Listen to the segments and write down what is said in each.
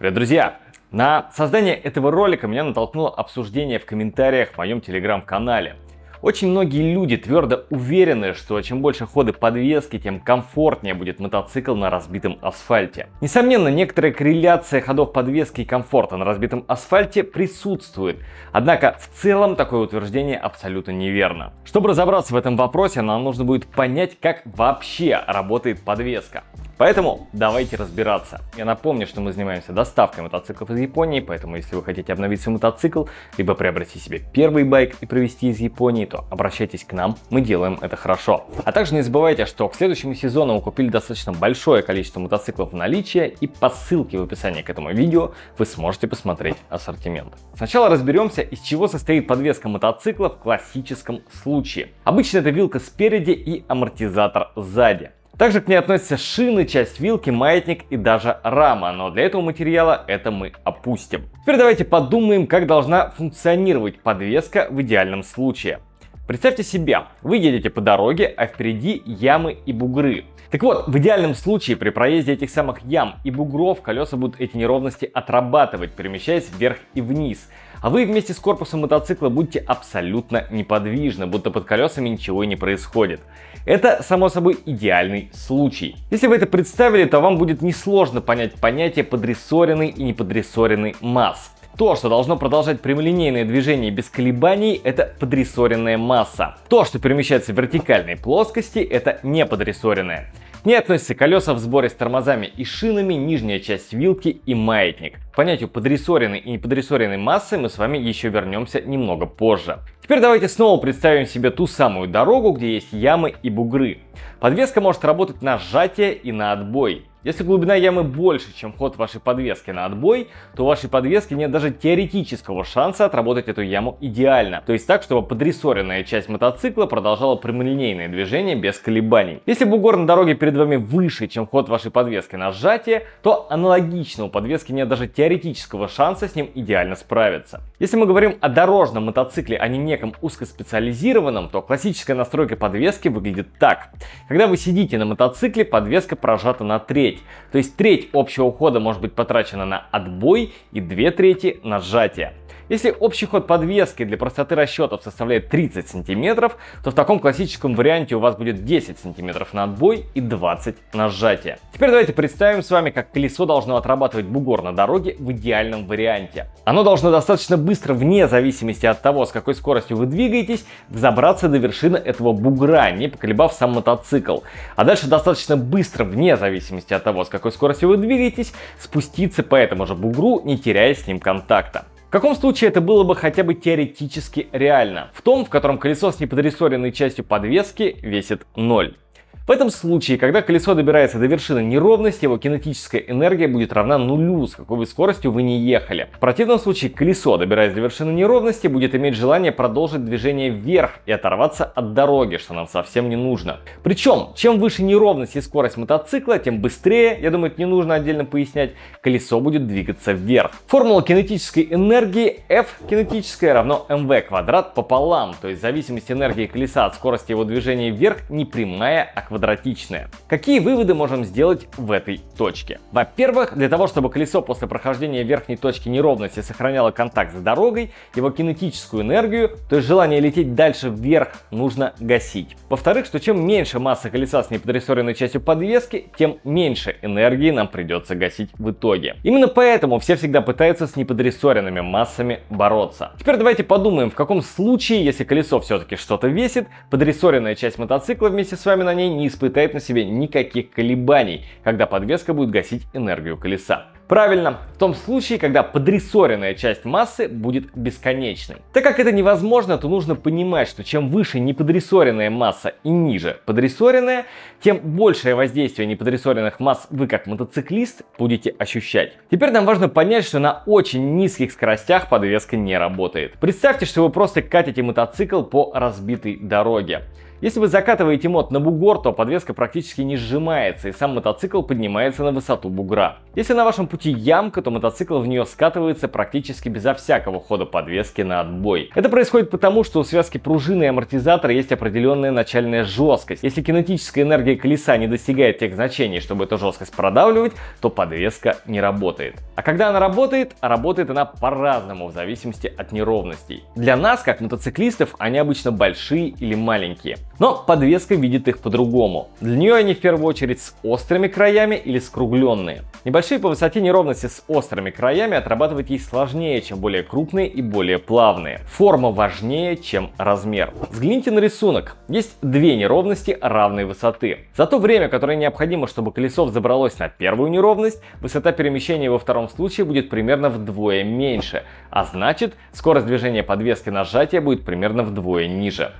Привет, друзья! На создание этого ролика меня натолкнуло обсуждение в комментариях в моем телеграм-канале – очень многие люди твердо уверены, что чем больше ходы подвески, тем комфортнее будет мотоцикл на разбитом асфальте. Несомненно, некоторая корреляция ходов подвески и комфорта на разбитом асфальте присутствует. Однако, в целом такое утверждение абсолютно неверно. Чтобы разобраться в этом вопросе, нам нужно будет понять, как вообще работает подвеска. Поэтому давайте разбираться. Я напомню, что мы занимаемся доставкой мотоциклов из Японии, поэтому если вы хотите обновить свой мотоцикл, либо приобрести себе первый байк и провести из Японии, то обращайтесь к нам, мы делаем это хорошо. А также не забывайте, что к следующему сезону мы купили достаточно большое количество мотоциклов в наличии и по ссылке в описании к этому видео вы сможете посмотреть ассортимент. Сначала разберемся, из чего состоит подвеска мотоцикла в классическом случае. Обычно это вилка спереди и амортизатор сзади. Также к ней относятся шины, часть вилки, маятник и даже рама, но для этого материала это мы опустим. Теперь давайте подумаем, как должна функционировать подвеска в идеальном случае. Представьте себя, вы едете по дороге, а впереди ямы и бугры. Так вот, в идеальном случае при проезде этих самых ям и бугров колеса будут эти неровности отрабатывать, перемещаясь вверх и вниз. А вы вместе с корпусом мотоцикла будете абсолютно неподвижны, будто под колесами ничего и не происходит. Это, само собой, идеальный случай. Если вы это представили, то вам будет несложно понять понятие подрессоренный и неподрессоренный масс. То, что должно продолжать прямолинейное движение без колебаний, это подрессоренная масса. То, что перемещается в вертикальной плоскости, это неподрессоренная. К ней относятся колеса в сборе с тормозами и шинами, нижняя часть вилки и маятник. К понятию подрессоренной и неподрессоренной массы мы с вами еще вернемся немного позже. Теперь давайте снова представим себе ту самую дорогу, где есть ямы и бугры. Подвеска может работать на сжатие и на отбой. Если глубина ямы больше, чем ход вашей подвески на отбой, то у вашей подвески нет даже теоретического шанса отработать эту яму идеально. То есть так, чтобы подрессоренная часть мотоцикла продолжала прямолинейное движение без колебаний. Если бугор на дороге перед вами выше, чем ход вашей подвески на сжатие, то аналогично у подвески нет даже теоретического шанса с ним идеально справиться. Если мы говорим о дорожном мотоцикле, а не неком узкоспециализированном, то классическая настройка подвески выглядит так. Когда вы сидите на мотоцикле, подвеска прожата на треть треть. То есть треть общего ухода может быть потрачена на отбой и две трети на сжатие. Если общий ход подвески для простоты расчетов составляет 30 см, то в таком классическом варианте у вас будет 10 см на отбой и 20 на сжатие. Теперь давайте представим с вами, как колесо должно отрабатывать бугор на дороге в идеальном варианте. Оно должно достаточно быстро, вне зависимости от того, с какой скоростью вы двигаетесь, забраться до вершины этого бугра, не поколебав сам мотоцикл. А дальше достаточно быстро, вне зависимости от того, с какой скоростью вы двигаетесь, спуститься по этому же бугру, не теряя с ним контакта. В каком случае это было бы хотя бы теоретически реально? В том, в котором колесо с неподрессоренной частью подвески весит 0. В этом случае, когда колесо добирается до вершины неровности, его кинетическая энергия будет равна нулю, с какой бы скоростью вы не ехали. В противном случае колесо, добираясь до вершины неровности, будет иметь желание продолжить движение вверх и оторваться от дороги, что нам совсем не нужно. Причем, чем выше неровность и скорость мотоцикла, тем быстрее, я думаю, это не нужно отдельно пояснять, колесо будет двигаться вверх. Формула кинетической энергии F кинетическая равно mv квадрат пополам, то есть зависимость энергии колеса от скорости его движения вверх не прямая, а квадратная квадратичная. Какие выводы можем сделать в этой точке? Во-первых, для того, чтобы колесо после прохождения верхней точки неровности сохраняло контакт с дорогой, его кинетическую энергию, то есть желание лететь дальше вверх, нужно гасить. Во-вторых, что чем меньше масса колеса с неподрессоренной частью подвески, тем меньше энергии нам придется гасить в итоге. Именно поэтому все всегда пытаются с неподрессоренными массами бороться. Теперь давайте подумаем, в каком случае, если колесо все-таки что-то весит, подрессоренная часть мотоцикла вместе с вами на ней не испытает на себе никаких колебаний, когда подвеска будет гасить энергию колеса. Правильно, в том случае, когда подрессоренная часть массы будет бесконечной. Так как это невозможно, то нужно понимать, что чем выше неподрессоренная масса и ниже подрессоренная, тем большее воздействие неподрессоренных масс вы как мотоциклист будете ощущать. Теперь нам важно понять, что на очень низких скоростях подвеска не работает. Представьте, что вы просто катите мотоцикл по разбитой дороге. Если вы закатываете мод на бугор, то подвеска практически не сжимается, и сам мотоцикл поднимается на высоту бугра. Если на вашем пути ямка, то мотоцикл в нее скатывается практически безо всякого хода подвески на отбой. Это происходит потому, что у связки пружины и амортизатора есть определенная начальная жесткость. Если кинетическая энергия колеса не достигает тех значений, чтобы эту жесткость продавливать, то подвеска не работает. А когда она работает, работает она по-разному в зависимости от неровностей. Для нас, как мотоциклистов, они обычно большие или маленькие. Но подвеска видит их по-другому. Для нее они в первую очередь с острыми краями или скругленные. Небольшие по высоте неровности с острыми краями отрабатывать ей сложнее, чем более крупные и более плавные. Форма важнее, чем размер. Взгляните на рисунок. Есть две неровности равной высоты. За то время, которое необходимо, чтобы колесо взобралось на первую неровность, высота перемещения во втором случае будет примерно вдвое меньше, а значит скорость движения подвески на сжатие будет примерно вдвое ниже.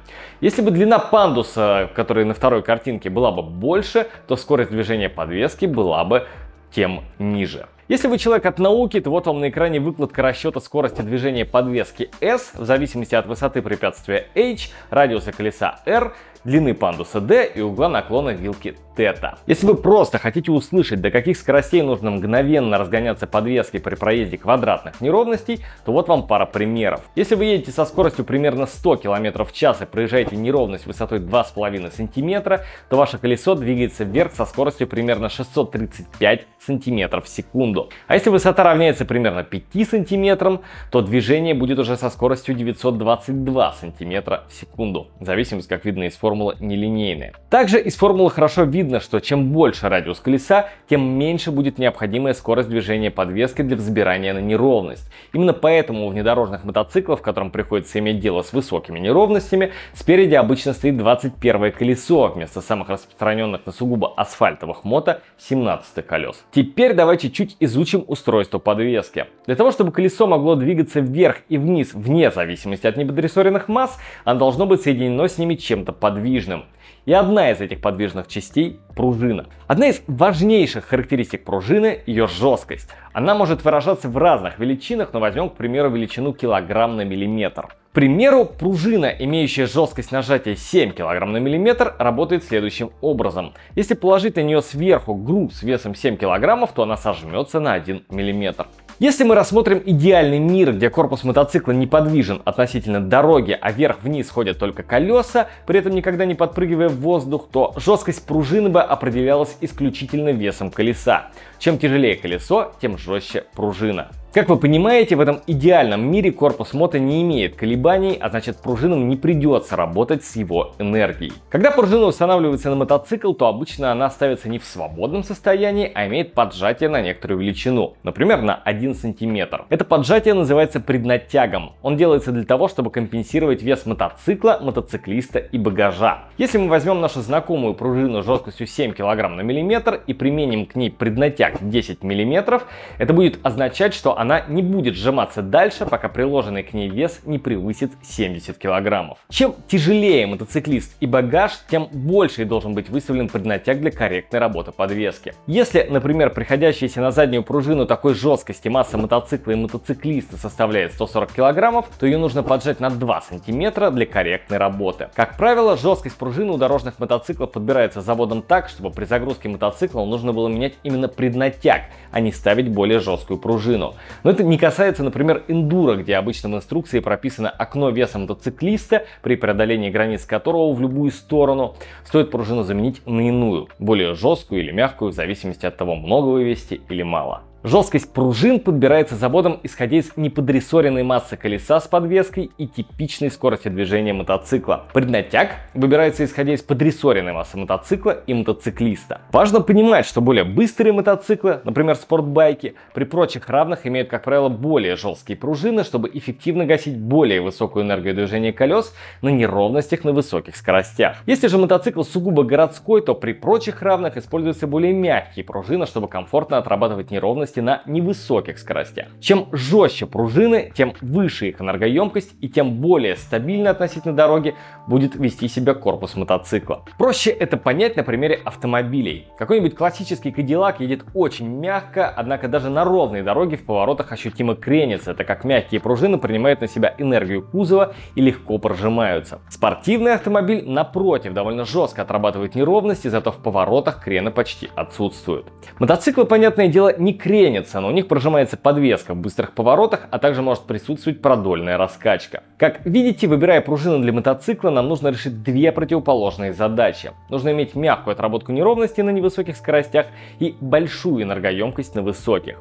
Если бы длина пан пандуса, который на второй картинке, была бы больше, то скорость движения подвески была бы тем ниже. Если вы человек от науки, то вот вам на экране выкладка расчета скорости движения подвески S в зависимости от высоты препятствия H, радиуса колеса R, длины пандуса D и угла наклона вилки это. Если вы просто хотите услышать, до каких скоростей нужно мгновенно разгоняться подвески при проезде квадратных неровностей, то вот вам пара примеров. Если вы едете со скоростью примерно 100 км в час и проезжаете неровность высотой 2,5 см, то ваше колесо двигается вверх со скоростью примерно 635 см в секунду. А если высота равняется примерно 5 см, то движение будет уже со скоростью 922 см в секунду. Зависимость, как видно из формулы, нелинейная. Также из формулы хорошо видно, видно, что чем больше радиус колеса, тем меньше будет необходимая скорость движения подвески для взбирания на неровность. Именно поэтому у внедорожных мотоциклов, которым приходится иметь дело с высокими неровностями, спереди обычно стоит 21 колесо вместо самых распространенных на сугубо асфальтовых мото 17 колес. Теперь давайте чуть-чуть изучим устройство подвески. Для того, чтобы колесо могло двигаться вверх и вниз вне зависимости от неподрессоренных масс, оно должно быть соединено с ними чем-то подвижным. И одна из этих подвижных частей – пружина. Одна из важнейших характеристик пружины – ее жесткость. Она может выражаться в разных величинах, но возьмем, к примеру, величину килограмм на миллиметр. К примеру, пружина, имеющая жесткость нажатия 7 кг на миллиметр, работает следующим образом. Если положить на нее сверху груз весом 7 кг, то она сожмется на 1 мм. Если мы рассмотрим идеальный мир, где корпус мотоцикла неподвижен относительно дороги, а вверх-вниз ходят только колеса, при этом никогда не подпрыгивая в воздух, то жесткость пружины бы определялась исключительно весом колеса. Чем тяжелее колесо, тем жестче пружина. Как вы понимаете, в этом идеальном мире корпус мото не имеет колебаний, а значит пружинам не придется работать с его энергией. Когда пружина устанавливается на мотоцикл, то обычно она ставится не в свободном состоянии, а имеет поджатие на некоторую величину, например, на 1 см. Это поджатие называется преднатягом. Он делается для того, чтобы компенсировать вес мотоцикла, мотоциклиста и багажа. Если мы возьмем нашу знакомую пружину жесткостью 7 кг на миллиметр и применим к ней преднатяг 5-10 мм, это будет означать, что она не будет сжиматься дальше, пока приложенный к ней вес не превысит 70 кг. Чем тяжелее мотоциклист и багаж, тем больше должен быть выставлен преднатяг для корректной работы подвески. Если, например, приходящаяся на заднюю пружину такой жесткости масса мотоцикла и мотоциклиста составляет 140 кг, то ее нужно поджать на 2 см для корректной работы. Как правило, жесткость пружины у дорожных мотоциклов подбирается заводом так, чтобы при загрузке мотоцикла нужно было менять именно преднатяг натяг, а не ставить более жесткую пружину. Но это не касается, например, эндура, где обычно в инструкции прописано окно веса мотоциклиста, при преодолении границ которого в любую сторону стоит пружину заменить на иную, более жесткую или мягкую, в зависимости от того, много вы весите или мало. Жесткость пружин подбирается заводом, исходя из неподрессоренной массы колеса с подвеской и типичной скорости движения мотоцикла. Преднатяг выбирается исходя из подрессоренной массы мотоцикла и мотоциклиста. Важно понимать, что более быстрые мотоциклы, например спортбайки, при прочих равных имеют, как правило, более жесткие пружины, чтобы эффективно гасить более высокую энергию движения колес на неровностях на высоких скоростях. Если же мотоцикл сугубо городской, то при прочих равных используются более мягкие пружины, чтобы комфортно отрабатывать неровности особенности на невысоких скоростях. Чем жестче пружины, тем выше их энергоемкость и тем более стабильно относительно дороги будет вести себя корпус мотоцикла. Проще это понять на примере автомобилей. Какой-нибудь классический Кадиллак едет очень мягко, однако даже на ровной дороге в поворотах ощутимо кренится, так как мягкие пружины принимают на себя энергию кузова и легко прожимаются. Спортивный автомобиль, напротив, довольно жестко отрабатывает неровности, зато в поворотах крены почти отсутствуют. Мотоциклы, понятное дело, не кренятся венится, но у них прожимается подвеска в быстрых поворотах, а также может присутствовать продольная раскачка. Как видите, выбирая пружины для мотоцикла, нам нужно решить две противоположные задачи. Нужно иметь мягкую отработку неровности на невысоких скоростях и большую энергоемкость на высоких.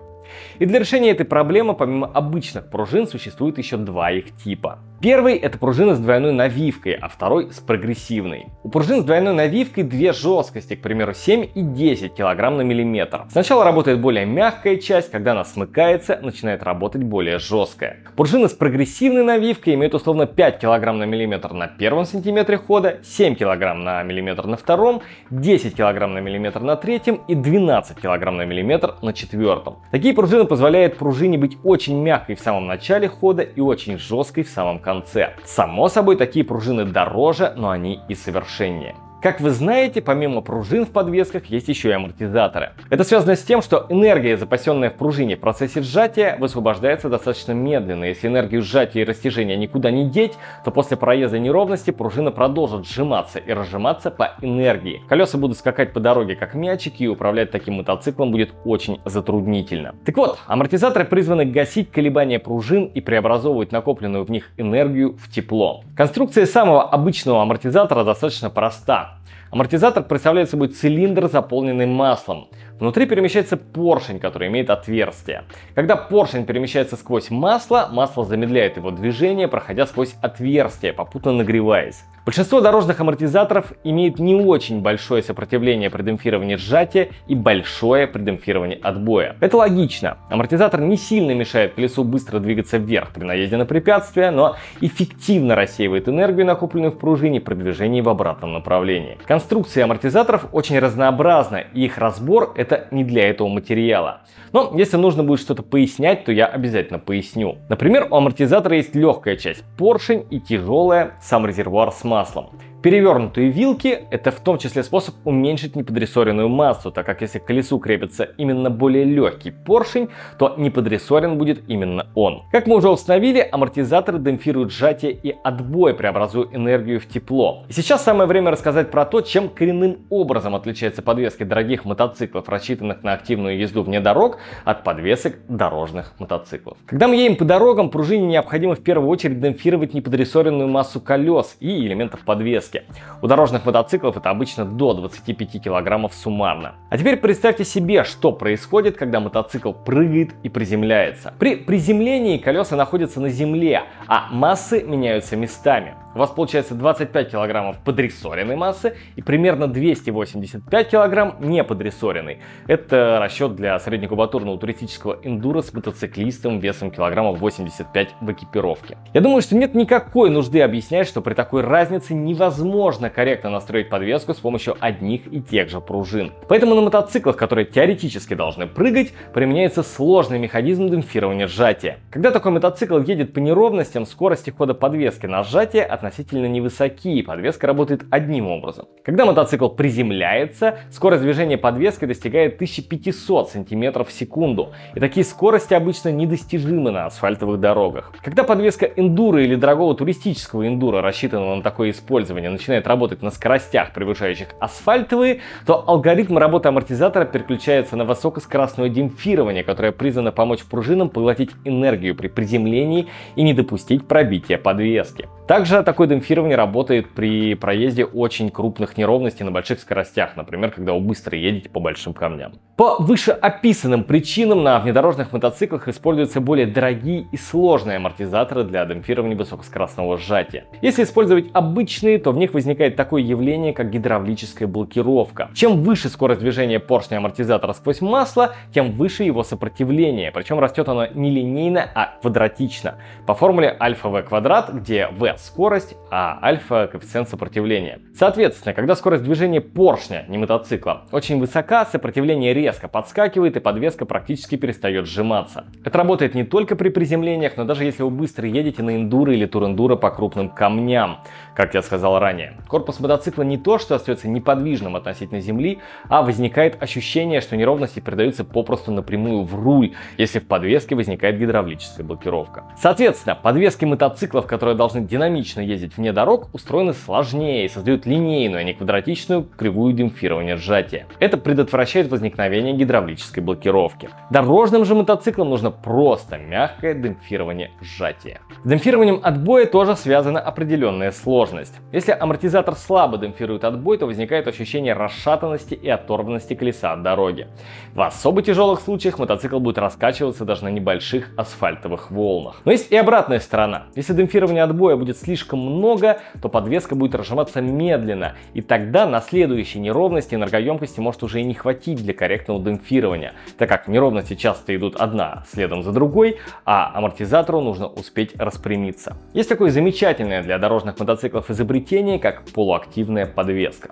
И для решения этой проблемы, помимо обычных пружин, существует еще два их типа. Первый – это пружина с двойной навивкой, а второй – с прогрессивной. У пружин с двойной навивкой две жесткости, к примеру, 7 и 10 кг на миллиметр. Сначала работает более мягкая часть, когда она смыкается, начинает работать более жесткая. Пружины с прогрессивной навивкой имеют условно 5 кг на миллиметр на первом сантиметре хода, 7 кг на миллиметр на втором, 10 кг на миллиметр на третьем и 12 кг на миллиметр на четвертом. Такие пружина позволяет пружине быть очень мягкой в самом начале хода и очень жесткой в самом конце. Само собой, такие пружины дороже, но они и совершеннее. Как вы знаете, помимо пружин в подвесках есть еще и амортизаторы. Это связано с тем, что энергия, запасенная в пружине в процессе сжатия, высвобождается достаточно медленно. Если энергию сжатия и растяжения никуда не деть, то после проезда неровности пружина продолжит сжиматься и разжиматься по энергии. Колеса будут скакать по дороге как мячики и управлять таким мотоциклом будет очень затруднительно. Так вот, амортизаторы призваны гасить колебания пружин и преобразовывать накопленную в них энергию в тепло. Конструкция самого обычного амортизатора достаточно проста. up. Амортизатор представляет собой цилиндр, заполненный маслом. Внутри перемещается поршень, который имеет отверстие. Когда поршень перемещается сквозь масло, масло замедляет его движение, проходя сквозь отверстие, попутно нагреваясь. Большинство дорожных амортизаторов имеют не очень большое сопротивление при демпфировании сжатия и большое при демпфировании отбоя. Это логично. Амортизатор не сильно мешает колесу быстро двигаться вверх при наезде на препятствие, но эффективно рассеивает энергию, накопленную в пружине при движении в обратном направлении. Конструкции амортизаторов очень разнообразны, и их разбор это не для этого материала. Но если нужно будет что-то пояснять, то я обязательно поясню. Например, у амортизатора есть легкая часть поршень и тяжелая сам резервуар с маслом. Перевернутые вилки – это в том числе способ уменьшить неподрессоренную массу, так как если к колесу крепится именно более легкий поршень, то неподрессорен будет именно он. Как мы уже установили, амортизаторы демпфируют сжатие и отбой, преобразуя энергию в тепло. И сейчас самое время рассказать про то, чем коренным образом отличаются подвески дорогих мотоциклов, рассчитанных на активную езду вне дорог, от подвесок дорожных мотоциклов. Когда мы едем по дорогам, пружине необходимо в первую очередь демпфировать неподрессоренную массу колес и элементов подвески подвеске. У дорожных мотоциклов это обычно до 25 килограммов суммарно. А теперь представьте себе, что происходит, когда мотоцикл прыгает и приземляется. При приземлении колеса находятся на земле, а массы меняются местами. У вас получается 25 килограммов подрессоренной массы и примерно 285 килограмм неподрессоренной. Это расчет для среднекубатурного туристического эндуро с мотоциклистом весом килограммов 85 в экипировке. Я думаю, что нет никакой нужды объяснять, что при такой разнице невозможно невозможно корректно настроить подвеску с помощью одних и тех же пружин. Поэтому на мотоциклах, которые теоретически должны прыгать, применяется сложный механизм демпфирования сжатия. Когда такой мотоцикл едет по неровностям, скорости хода подвески на сжатие относительно невысоки, и подвеска работает одним образом. Когда мотоцикл приземляется, скорость движения подвески достигает 1500 см в секунду, и такие скорости обычно недостижимы на асфальтовых дорогах. Когда подвеска эндуро или дорогого туристического эндуро, рассчитана на такое использование, движения начинает работать на скоростях, превышающих асфальтовые, то алгоритм работы амортизатора переключается на высокоскоростное демпфирование, которое призвано помочь пружинам поглотить энергию при приземлении и не допустить пробития подвески. Также такое демпфирование работает при проезде очень крупных неровностей на больших скоростях, например, когда вы быстро едете по большим камням. По вышеописанным причинам на внедорожных мотоциклах используются более дорогие и сложные амортизаторы для демпфирования высокоскоростного сжатия. Если использовать обычные, то них возникает такое явление, как гидравлическая блокировка. Чем выше скорость движения поршня амортизатора сквозь масло, тем выше его сопротивление. Причем растет оно не линейно, а квадратично. По формуле альфа v квадрат, где v скорость, а альфа коэффициент сопротивления. Соответственно, когда скорость движения поршня, не мотоцикла, очень высока, сопротивление резко подскакивает и подвеска практически перестает сжиматься. Это работает не только при приземлениях, но даже если вы быстро едете на эндуро или турендуро по крупным камням. Как я сказал ранее, ранее. Корпус мотоцикла не то, что остается неподвижным относительно земли, а возникает ощущение, что неровности передаются попросту напрямую в руль, если в подвеске возникает гидравлическая блокировка. Соответственно, подвески мотоциклов, которые должны динамично ездить вне дорог, устроены сложнее и создают линейную, а не квадратичную кривую демпфирования сжатия. Это предотвращает возникновение гидравлической блокировки. Дорожным же мотоциклам нужно просто мягкое демпфирование сжатия. С демпфированием отбоя тоже связана определенная сложность. Если амортизатор слабо демпфирует отбой, то возникает ощущение расшатанности и оторванности колеса от дороги. В особо тяжелых случаях мотоцикл будет раскачиваться даже на небольших асфальтовых волнах. Но есть и обратная сторона. Если демпфирования отбоя будет слишком много, то подвеска будет разжиматься медленно, и тогда на следующей неровности энергоемкости может уже и не хватить для корректного демпфирования, так как неровности часто идут одна следом за другой, а амортизатору нужно успеть распрямиться. Есть такое замечательное для дорожных мотоциклов изобретение, приобретении, как полуактивная подвеска.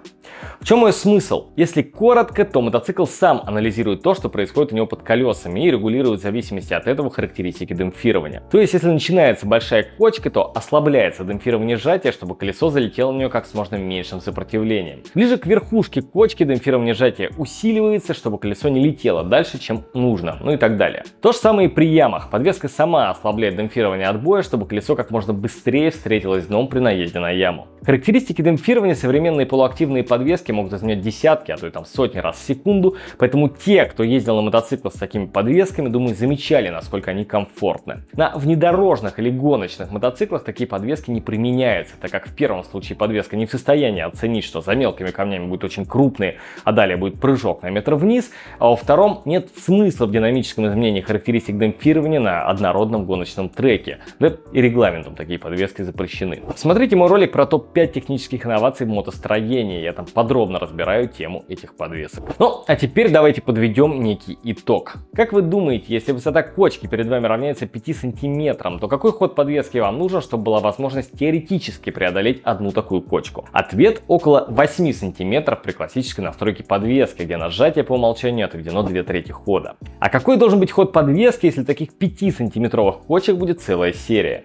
В чем ее смысл? Если коротко, то мотоцикл сам анализирует то, что происходит у него под колесами и регулирует в зависимости от этого характеристики демпфирования. То есть, если начинается большая кочка, то ослабляется демпфирование сжатия, чтобы колесо залетело на нее как с можно меньшим сопротивлением. Ближе к верхушке кочки демпфирование сжатия усиливается, чтобы колесо не летело дальше, чем нужно, ну и так далее. То же самое и при ямах. Подвеска сама ослабляет демпфирование отбоя, чтобы колесо как можно быстрее встретилось с дном при наезде на яму. Характеристики демпфирования современные полуактивные подвески могут изменять десятки, а то и там сотни раз в секунду, поэтому те, кто ездил на мотоциклах с такими подвесками, думаю, замечали, насколько они комфортны. На внедорожных или гоночных мотоциклах такие подвески не применяются, так как в первом случае подвеска не в состоянии оценить, что за мелкими камнями будет очень крупные, а далее будет прыжок на метр вниз, а во втором нет смысла в динамическом изменении характеристик демпфирования на однородном гоночном треке, да и регламентом такие подвески запрещены. Смотрите мой ролик про топ-5 5 технических инноваций в мотостроении. Я там подробно разбираю тему этих подвесок. Ну, а теперь давайте подведем некий итог. Как вы думаете, если высота кочки перед вами равняется 5 сантиметрам, то какой ход подвески вам нужен, чтобы была возможность теоретически преодолеть одну такую кочку? Ответ около 8 сантиметров при классической настройке подвески, где нажатие по умолчанию отведено 2 трети хода. А какой должен быть ход подвески, если таких 5 сантиметровых кочек будет целая серия?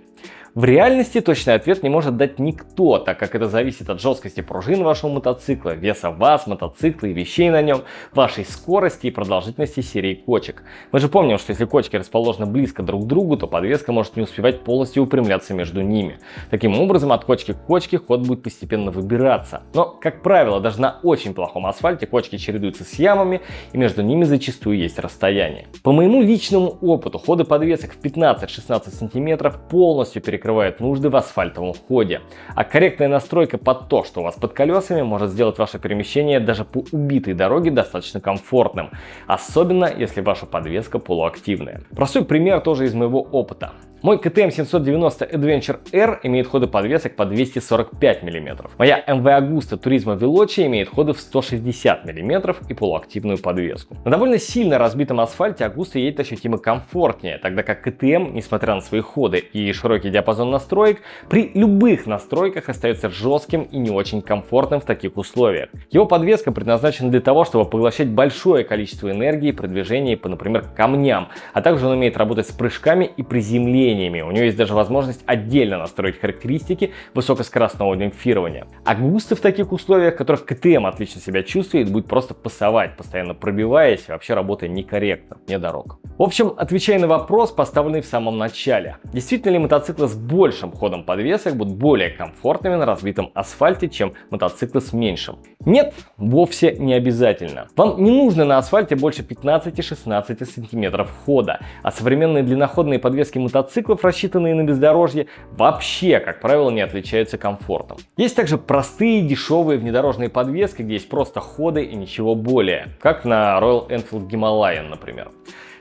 В реальности точный ответ не может дать никто, так как это зависит от жесткости пружин вашего мотоцикла, веса вас, мотоцикла и вещей на нем, вашей скорости и продолжительности серии кочек. Мы же помним, что если кочки расположены близко друг к другу, то подвеска может не успевать полностью упрямляться между ними. Таким образом, от кочки к кочке ход будет постепенно выбираться. Но, как правило, даже на очень плохом асфальте кочки чередуются с ямами, и между ними зачастую есть расстояние. По моему личному опыту, ходы подвесок в 15-16 см полностью перекрываются прикрывает нужды в асфальтовом ходе. А корректная настройка под то, что у вас под колесами, может сделать ваше перемещение даже по убитой дороге достаточно комфортным, особенно если ваша подвеска полуактивная. Простой пример тоже из моего опыта. Мой КТМ 790 Adventure R имеет ходы подвесок по 245 мм. Моя MV Agusta Turismo Veloce имеет ходы в 160 мм и полуактивную подвеску. На довольно сильно разбитом асфальте Agusta едет ощутимо комфортнее, тогда как КТМ, несмотря на свои ходы и широкий диапазон настроек, при любых настройках остается жестким и не очень комфортным в таких условиях. Его подвеска предназначена для того, чтобы поглощать большое количество энергии при движении по, например, камням, а также он умеет работать с прыжками и приземлением изменениями. У него есть даже возможность отдельно настроить характеристики высокоскоростного демпфирования. А густы в таких условиях, в которых КТМ отлично себя чувствует, будет просто пасовать, постоянно пробиваясь и вообще работая некорректно, не дорог. В общем, отвечая на вопрос, поставленный в самом начале. Действительно ли мотоциклы с большим ходом подвесок будут более комфортными на развитом асфальте, чем мотоциклы с меньшим? Нет, вовсе не обязательно. Вам не нужно на асфальте больше 15-16 сантиметров хода, а современные длинноходные подвески мотоциклов, рассчитанные на бездорожье, вообще, как правило, не отличаются комфортом. Есть также простые дешевые внедорожные подвески, где есть просто ходы и ничего более, как на Royal Enfield Himalayan, например.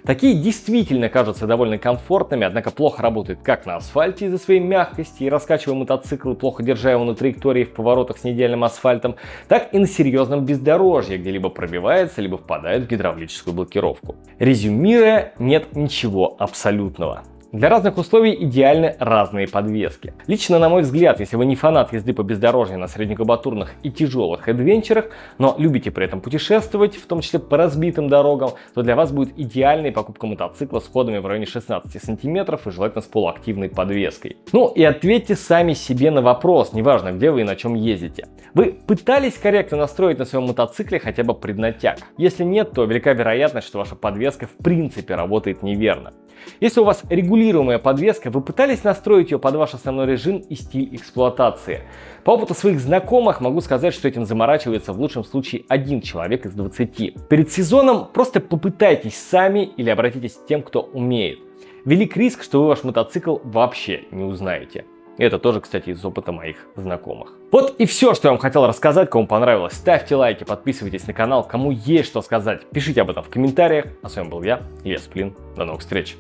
Такие действительно кажутся довольно комфортными, однако плохо работают как на асфальте из-за своей мягкости и раскачивая мотоцикл, плохо держа его на траектории в поворотах с неидеальным асфальтом, так и на серьезном бездорожье, где либо пробивается, либо впадает в гидравлическую блокировку. Резюмируя, нет ничего абсолютного. Для разных условий идеальны разные подвески. Лично, на мой взгляд, если вы не фанат езды по бездорожью на среднекубатурных и тяжелых адвенчерах, но любите при этом путешествовать, в том числе по разбитым дорогам, то для вас будет идеальная покупка мотоцикла с ходами в районе 16 сантиметров и желательно с полуактивной подвеской. Ну и ответьте сами себе на вопрос, неважно где вы и на чем ездите. Вы пытались корректно настроить на своем мотоцикле хотя бы преднатяг? Если нет, то велика вероятность, что ваша подвеска в принципе работает неверно. Если у вас регулируемая подвеска, вы пытались настроить ее под ваш основной режим и стиль эксплуатации. По опыту своих знакомых могу сказать, что этим заморачивается в лучшем случае один человек из 20. Перед сезоном просто попытайтесь сами или обратитесь к тем, кто умеет. Велик риск, что вы ваш мотоцикл вообще не узнаете это тоже, кстати, из опыта моих знакомых. Вот и все, что я вам хотел рассказать. Кому понравилось, ставьте лайки, подписывайтесь на канал. Кому есть что сказать, пишите об этом в комментариях. А с вами был я, Илья Сплин. До новых встреч!